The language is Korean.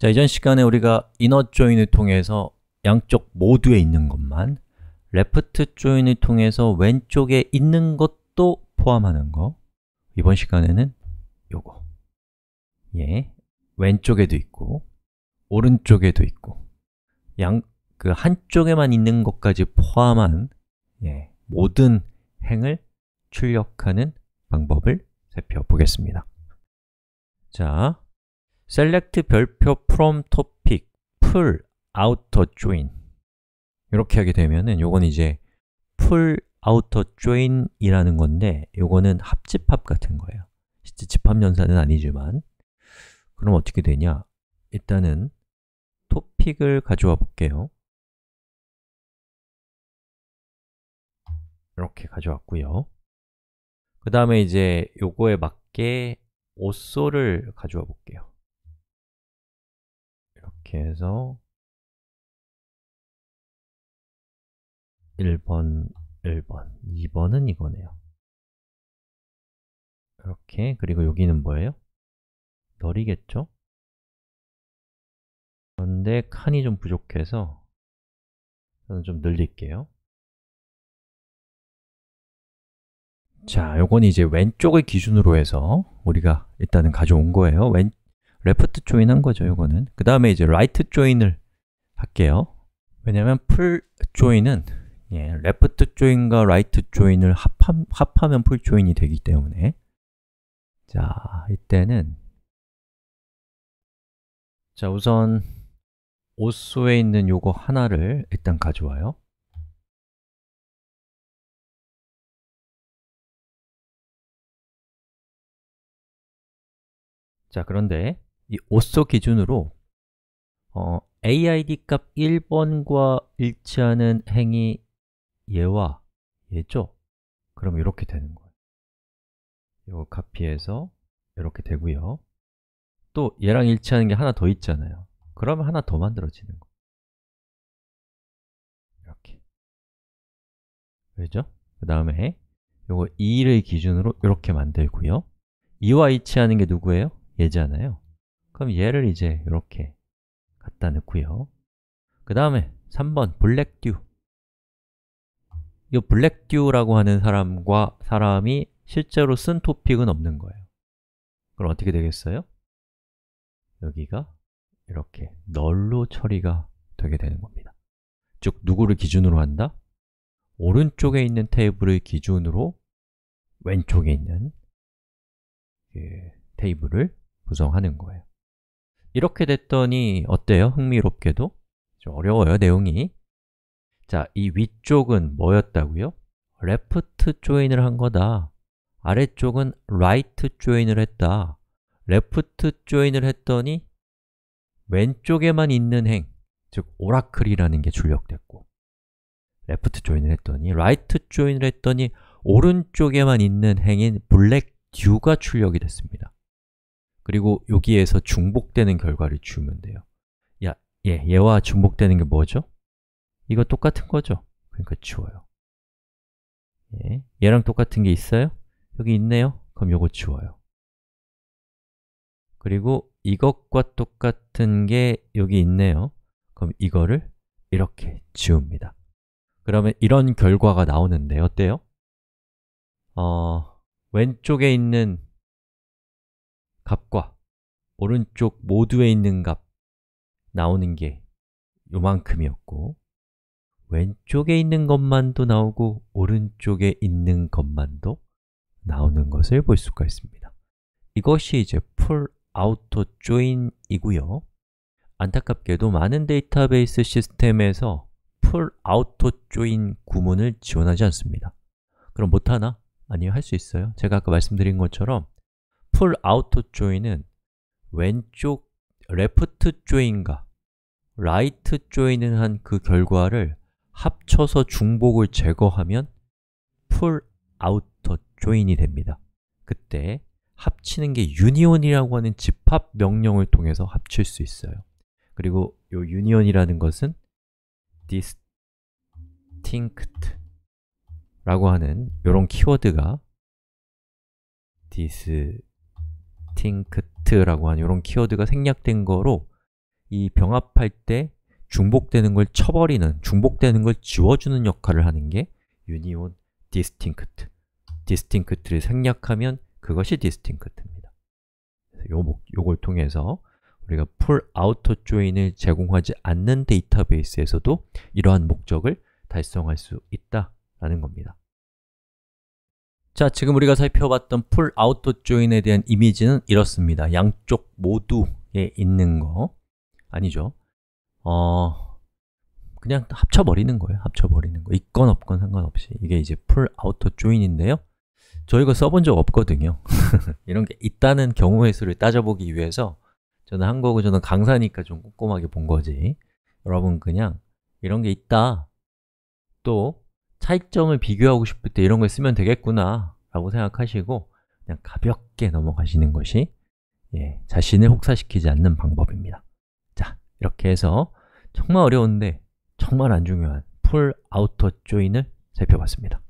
자, 이전 시간에 우리가 inner join을 통해서 양쪽 모두에 있는 것만 left join을 통해서 왼쪽에 있는 것도 포함하는 거 이번 시간에는 요거 예, 왼쪽에도 있고 오른쪽에도 있고 양, 그 한쪽에만 있는 것까지 포함한 예, 모든 행을 출력하는 방법을 살펴보겠습니다 자, select 별표 from topic pull outer join 이렇게 하게 되면은 요건 이제 pull outer join이라는 건데 요거는 합집합 같은 거예요. 실제 집합연산은 아니지만 그럼 어떻게 되냐? 일단은 토픽을 가져와 볼게요. 이렇게 가져왔고요. 그 다음에 이제 요거에 맞게 오소를 가져와 볼게요. 이렇게 해서 1번, 1번, 2번은 이거네요 이렇게, 그리고 여기는 뭐예요? 널이겠죠? 그런데 칸이 좀 부족해서 저는 좀 늘릴게요 자, 요건 이제 왼쪽을 기준으로 해서 우리가 일단은 가져온 거예요 왼쪽 레프트 조인 한 거죠, 이거는그 다음에 이제 라이트 조인을 할게요. 왜냐면 풀 조인은 예, 레프트 조인과 라이트 조인을 합함, 합하면 풀 조인이 되기 때문에 자, 이때는 자, 우선 오수에 있는 요거 하나를 일단 가져와요. 자, 그런데 이 오쏘 기준으로 어, AID 값 1번과 일치하는 행이 얘와 얘죠? 그럼 이렇게 되는 거예요 이거 카피해서 이렇게 되고요 또 얘랑 일치하는 게 하나 더 있잖아요 그러면 하나 더 만들어지는 거예요 이렇게 그죠? 그 다음에 이거 2를 기준으로 이렇게 만들고요 2와 일치하는 게 누구예요? 얘잖아요 그럼 얘를 이제 이렇게 갖다 넣고요 그 다음에 3번 블랙듀 이 블랙듀라고 하는 사람과 사람이 실제로 쓴 토픽은 없는 거예요 그럼 어떻게 되겠어요? 여기가 이렇게 널로 처리가 되게 되는 겁니다 즉, 누구를 기준으로 한다? 오른쪽에 있는 테이블을 기준으로 왼쪽에 있는 그 테이블을 구성하는 거예요 이렇게 됐더니 어때요? 흥미롭게도? 좀 어려워요, 내용이 자, 이 위쪽은 뭐였다고요? left join을 한 거다 아래쪽은 right join을 했다 left join을 했더니 왼쪽에만 있는 행, 즉 오라클이라는 게 출력됐고 left join을 했더니 right join을 했더니 오른쪽에만 있는 행인 black d e 가 출력이 됐습니다 그리고 여기에서 중복되는 결과를 주면 돼요 야, 예, 얘와 중복되는 게 뭐죠? 이거 똑같은 거죠? 그러니까 지워요 예, 얘랑 똑같은 게 있어요? 여기 있네요? 그럼 요거 지워요 그리고 이것과 똑같은 게 여기 있네요 그럼 이거를 이렇게 지웁니다 그러면 이런 결과가 나오는데 어때요? 어, 왼쪽에 있는 값과 오른쪽 모두에 있는 값 나오는 게 요만큼이었고 왼쪽에 있는 것만도 나오고 오른쪽에 있는 것만도 나오는 것을 볼 수가 있습니다 이것이 이제 풀 아우터 조인이고요 안타깝게도 많은 데이터베이스 시스템에서 풀 아우터 조인 구문을 지원하지 않습니다 그럼 못하나? 아니요, 할 수 있어요 제가 아까 말씀드린 것처럼 풀 아우터 조인은 왼쪽 레프트 조인과 라이트 조인을 한 그 결과를 합쳐서 중복을 제거하면 풀 아우터 조인이 됩니다. 그때 합치는 게 유니온이라고 하는 집합 명령을 통해서 합칠 수 있어요. 그리고 이 유니온이라는 것은 distinct라고 하는 이런 키워드가 dis 마케팅 그트라고 하는 이런 키워드가 생략된 거로 이 병합할 때 중복되는 걸 쳐버리는, 중복되는 걸 지워주는 역할을 하는 게 유니온 디스팅크트 디스팅크트를 생략하면 그것이 디스팅크트입니다 요, 요걸 통해서 우리가 풀 아우터 조인을 제공하지 않는 데이터베이스에서도 이러한 목적을 달성할 수 있다라는 겁니다 자, 지금 우리가 살펴봤던 풀아우터 조인에 대한 이미지는 이렇습니다. 양쪽 모두에 있는 거 아니죠? 어, 그냥 합쳐버리는 거예요. 합쳐버리는 거. 있건 없건 상관없이 이게 이제 풀아우터 조인인데요. 저희가 써본 적 없거든요. 이런 게 있다는 경우의 수를 따져보기 위해서 저는 한 거고 저는 강사니까 좀 꼼꼼하게 본 거지 여러분 그냥 이런 게 있다 또 차익점을 비교하고 싶을 때 이런 걸 쓰면 되겠구나 라고 생각하시고 그냥 가볍게 넘어가시는 것이 예, 자신을 혹사시키지 않는 방법입니다 자, 이렇게 해서 정말 어려운데 정말 안 중요한 풀 아우터 조인을 살펴봤습니다